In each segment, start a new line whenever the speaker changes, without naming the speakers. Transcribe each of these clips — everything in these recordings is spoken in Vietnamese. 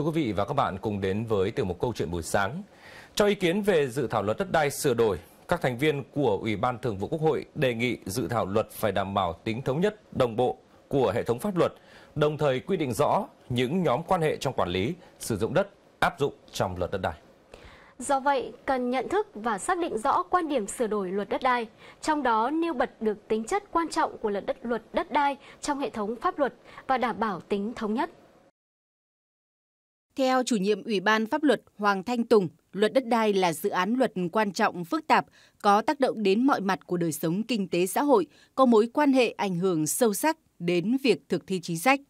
Thưa quý vị và các bạn cùng đến với tiểu mục câu chuyện buổi sáng. Cho ý kiến về dự thảo luật đất đai sửa đổi, các thành viên của Ủy ban Thường vụ Quốc hội đề nghị dự thảo luật phải đảm bảo tính thống nhất, đồng bộ của hệ thống pháp luật, đồng thời quy định rõ những nhóm quan hệ trong quản lý, sử dụng đất áp dụng trong luật đất đai.
Do vậy, cần nhận thức và xác định rõ quan điểm sửa đổi luật đất đai, trong đó nêu bật được tính chất quan trọng của luật đất luật đất đai trong hệ thống pháp luật và đảm bảo tính thống nhất. Theo chủ nhiệm Ủy ban Pháp luật Hoàng Thanh Tùng, luật đất đai là dự án luật quan trọng, phức tạp, có tác động đến mọi mặt của đời sống kinh tế xã hội, có mối quan hệ ảnh hưởng sâu sắc đến việc thực thi chính sách.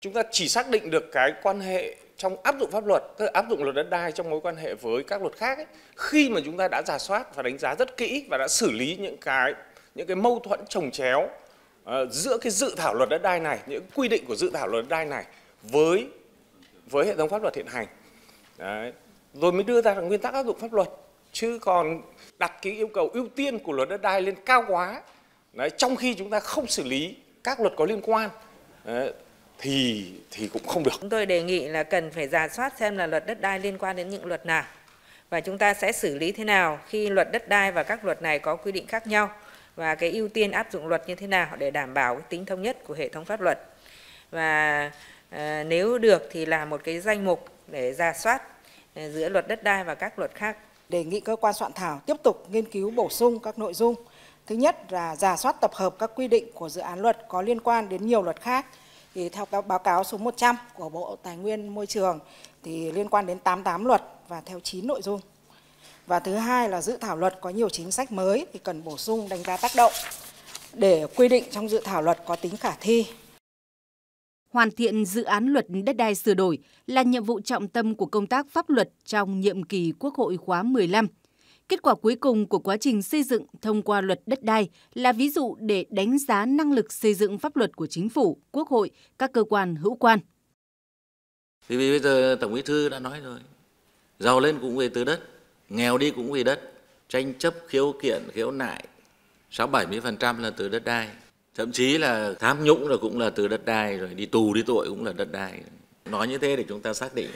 Chúng ta
chỉ xác định được cái quan hệ trong áp dụng pháp luật, tức là áp dụng luật đất đai trong mối quan hệ với các luật khác ấy, khi mà chúng ta đã giả soát và đánh giá rất kỹ và đã xử lý những cái những cái mâu thuẫn trồng chéo uh, giữa cái dự thảo luật đất đai này, những quy định của dự thảo luật đất đai này với với hệ thống pháp luật hiện hành Đấy. rồi mới đưa ra nguyên tắc áp dụng pháp luật chứ còn đặt cái yêu cầu ưu tiên của luật đất đai lên cao quá
Đấy, trong khi chúng ta không xử lý các luật có liên quan Đấy, thì thì cũng không được. Chúng tôi đề nghị là cần phải giả soát xem là luật đất đai liên quan đến những luật nào và chúng ta sẽ xử lý thế nào khi luật đất đai và các luật này có quy định khác nhau và cái ưu tiên áp dụng luật như thế nào để đảm bảo cái tính thống nhất của hệ thống pháp luật. Và Ờ, nếu được thì là một cái danh mục để ra soát ờ, giữa luật đất đai và các luật khác. Đề nghị cơ quan soạn thảo tiếp tục nghiên cứu bổ sung các nội dung. Thứ nhất là giả soát tập hợp các quy định của dự án luật có liên quan đến nhiều luật khác. Thì theo báo cáo số 100 của Bộ Tài nguyên Môi trường thì liên quan đến 88 luật và theo 9 nội dung. Và thứ hai là dự thảo luật có nhiều chính sách mới thì cần bổ sung đánh giá tác động
để quy định trong dự thảo luật có tính khả thi hoàn thiện dự án luật đất đai sửa đổi là nhiệm vụ trọng tâm của công tác pháp luật trong nhiệm kỳ Quốc hội khóa 15. Kết quả cuối cùng của quá trình xây dựng thông qua luật đất đai là ví dụ để đánh giá năng lực xây dựng pháp luật của chính phủ, quốc hội, các cơ quan hữu quan.
Vì bây giờ Tổng Bí thư đã nói rồi, giàu lên cũng về từ đất, nghèo đi cũng vì đất, tranh chấp khiếu kiện khiếu nại 6 70% là từ đất đai thậm chí là tham nhũng là cũng là từ đất đai rồi đi tù đi tội cũng là đất đai nói như thế để chúng ta xác định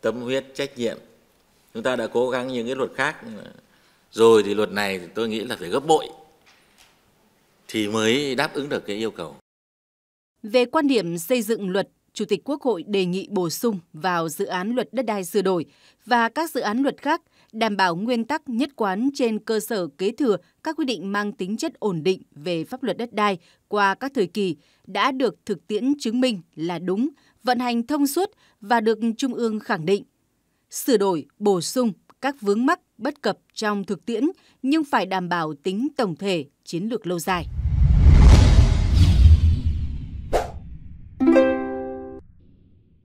tâm huyết trách nhiệm chúng ta đã cố gắng những cái luật khác rồi thì luật này thì tôi nghĩ là phải gấp bội thì mới đáp ứng được cái yêu cầu
về quan điểm xây dựng luật Chủ tịch Quốc hội đề nghị bổ sung vào dự án luật đất đai sửa đổi và các dự án luật khác – đảm bảo nguyên tắc nhất quán trên cơ sở kế thừa các quy định mang tính chất ổn định về pháp luật đất đai qua các thời kỳ đã được thực tiễn chứng minh là đúng, vận hành thông suốt và được Trung ương khẳng định. Sửa đổi, bổ sung các vướng mắc bất cập trong thực tiễn nhưng phải đảm bảo tính tổng thể, chiến lược lâu dài.